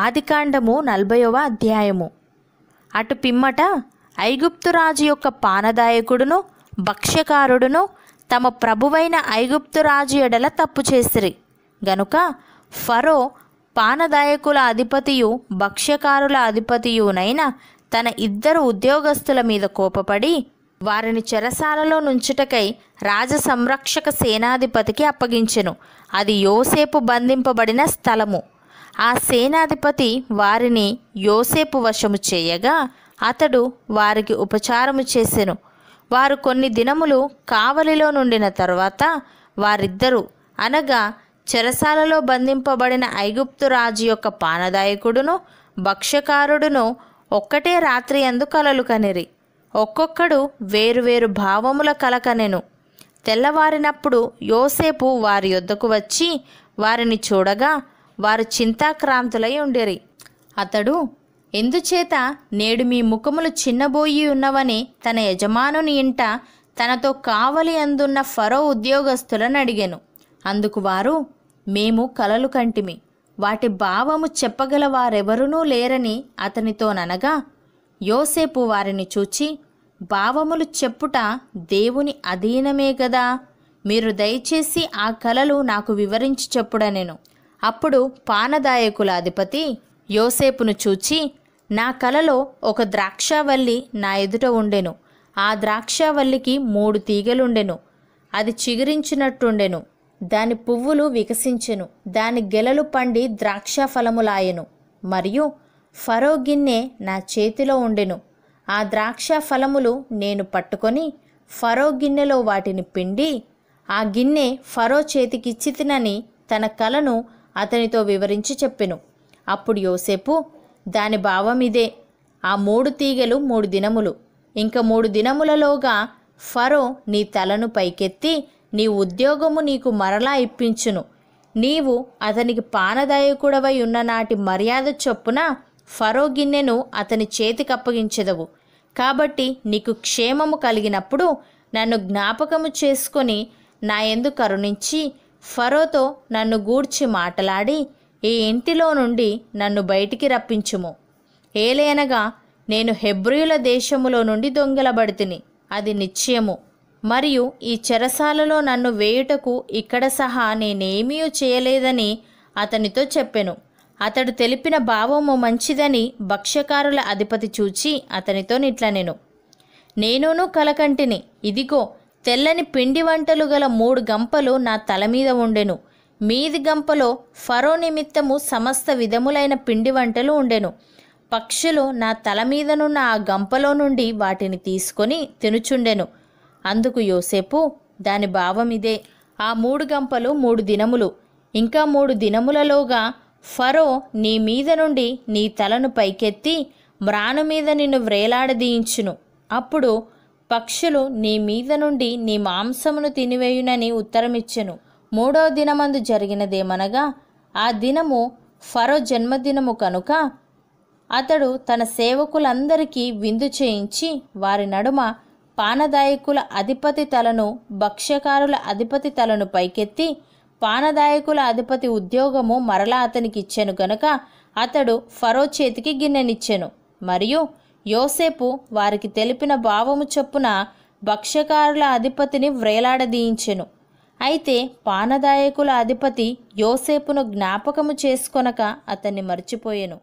ఆదికాండము నలభైవ అధ్యాయము అటు పిమ్మట ఐగుప్తురాజు యొక్క పానదాయకుడును భక్ష్యకారుడును తమ ప్రభువైన ఐగుప్తురాజు ఎడల తప్పు చేసిరి గనుక ఫరో పానదాయకుల అధిపతియు భక్ష్యకారుల అధిపతియునైన తన ఇద్దరు ఉద్యోగస్తుల మీద కోపపడి వారిని చెరసాలలో నుంచుటకై రాజ సంరక్షక సేనాధిపతికి అప్పగించెను అది యోసేపు బంధింపబడిన స్థలము ఆ సేనాధిపతి వారిని యోసేపు వశము చేయగా అతడు వారికి ఉపచారము చేసెను వారు కొన్ని దినములు కావలిలో నుండిన తర్వాత వారిద్దరూ అనగా చెరసాలలో బంధింపబడిన ఐగుప్తు రాజు యొక్క పానదాయకుడును భక్ష్యకారుడును ఒక్కటే రాత్రి అందు కలలు కనిరి ఒక్కొక్కడు వేరువేరు భావముల కలకనెను తెల్లవారినప్పుడు యోసేపు వారి యొద్దకు వచ్చి వారిని చూడగా వారు చింతాక్రాంతులై ఉండేరి అతడు ఎందుచేత నేడు మీ ముఖములు చిన్నబోయి ఉన్నవని తన యజమానుని ఇంట తనతో కావలి అందున్న ఫరో ఉద్యోగస్తులను అడిగాను అందుకు వారు మేము కలలు కంటిమి వాటి భావము చెప్పగల వారెవరునూ లేరని అతనితోననగా యోసేపు వారిని చూచి భావములు చెప్పుట దేవుని అధీనమే కదా మీరు దయచేసి ఆ కలలు నాకు వివరించి చెప్పుడనెను అప్పుడు పానదాయకుల అధిపతి యోసేపును చూచి నా కలలో ఒక ద్రాక్షావల్లి నా ఎదుట ఉండెను ఆ ద్రాక్షావల్లికి మూడు తీగలుండెను అది చిగురించినట్టుండెను దాని పువ్వులు వికసించెను దాని గెలలు పండి ద్రాక్ష ఫలములాయెను మరియు ఫరో గిన్నె నా చేతిలో ఉండెను ఆ ద్రాక్ష ఫలములు నేను పట్టుకొని ఫరో గిన్నెలో వాటిని పిండి ఆ గిన్నె ఫరో చేతికిచ్చితినని తన కలను అతనితో వివరించి చెప్పెను అప్పుడు యోసేపు దాని భావం ఇదే ఆ మూడు తీగలు మూడు దినములు ఇంక మూడు దినములలోగా ఫరో నీ తలను పైకెత్తి నీ ఉద్యోగము నీకు మరలా ఇప్పించును నీవు అతనికి పానదాయకుడవై ఉన్న నాటి మర్యాద చొప్పున ఫరో గిన్నెను అతని చేతికి అప్పగించదవు కాబట్టి నీకు క్షేమము కలిగినప్పుడు నన్ను జ్ఞాపకము చేసుకొని నా ఎందు కరుణించి ఫరోతో నన్ను గూర్చి మాటలాడి ఈ ఇంటిలో నుండి నన్ను బయటికి రప్పించుము ఏలేనగా నేను హెబ్రియుల దేశములో నుండి దొంగలబడితిని అది నిశ్చయము మరియు ఈ చెరసాలలో నన్ను వేయుటకు ఇక్కడ సహా నేనేమీ చేయలేదని అతనితో చెప్పెను అతడు తెలిపిన భావము మంచిదని భక్ష్యకారుల అధిపతి చూచి అతనితో నిట్లనెను నేనూను కలకంటిని ఇదిగో తెల్లని పిండి వంటలు గల మూడు గంపలు నా తల మీద ఉండెను మీది గంపలో ఫరో నిమిత్తము సమస్త విధములైన పిండి వంటలు ఉండెను పక్షులు నా తల మీదనున్న ఆ గంపలో నుండి వాటిని తీసుకొని తినుచుండెను అందుకు యోసేపు దాని భావం ఇదే ఆ మూడు గంపలు మూడు దినములు ఇంకా మూడు దినములలోగా ఫరో నీ మీద నుండి నీ తలను పైకెత్తి మ్రాను మీద నిన్ను వ్రేలాడదీయించును అప్పుడు పక్షులు నీ మీద నుండి నీ మాంసమును తినివేయునని ఉత్తరమిచ్చెను మూడవ దినమందు జరిగినదేమనగా ఆ దినము ఫరో జన్మదినము కనుక అతడు తన సేవకులందరికీ విందు చేయించి వారి నడుమ పానదాయకుల అధిపతి తలను భక్ష్యకారుల అధిపతి తలను పైకెత్తి పానదాయకుల అధిపతి ఉద్యోగము మరలా అతనికిచ్చెను గనక అతడు ఫరో చేతికి గిన్నెనిచ్చెను మరియు యోసేపు వారికి తెలిపిన భావము చొప్పున భక్ష్యకారుల అధిపతిని వ్రేలాడదీయించెను అయితే పానదాయకుల అధిపతి యోసేపును జ్ఞాపకము చేసుకొనక అతన్ని మర్చిపోయెను